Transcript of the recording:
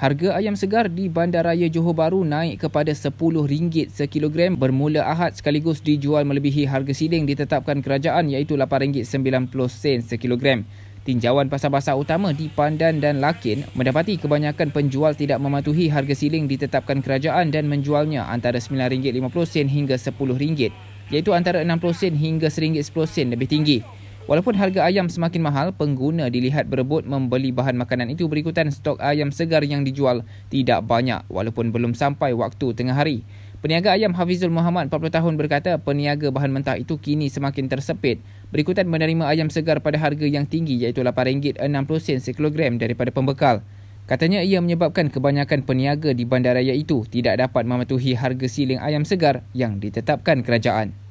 Harga ayam segar di Bandaraya Johor Bahru naik kepada RM10 sekilogram bermula Ahad sekaligus dijual melebihi harga siling ditetapkan kerajaan iaitu RM8.90 sekilogram. Tinjauan pasar-pasar utama di Pandan dan Lakin mendapati kebanyakan penjual tidak mematuhi harga siling ditetapkan kerajaan dan menjualnya antara RM9.50 hingga RM10 iaitu antara RM60 hingga RM10 lebih tinggi. Walaupun harga ayam semakin mahal, pengguna dilihat berebut membeli bahan makanan itu berikutan stok ayam segar yang dijual tidak banyak walaupun belum sampai waktu tengah hari. Peniaga ayam Hafizul Muhammad 40 tahun berkata peniaga bahan mentah itu kini semakin tersepit berikutan menerima ayam segar pada harga yang tinggi iaitu RM8.60 sekilogram daripada pembekal. Katanya ia menyebabkan kebanyakan peniaga di bandaraya itu tidak dapat mematuhi harga siling ayam segar yang ditetapkan kerajaan.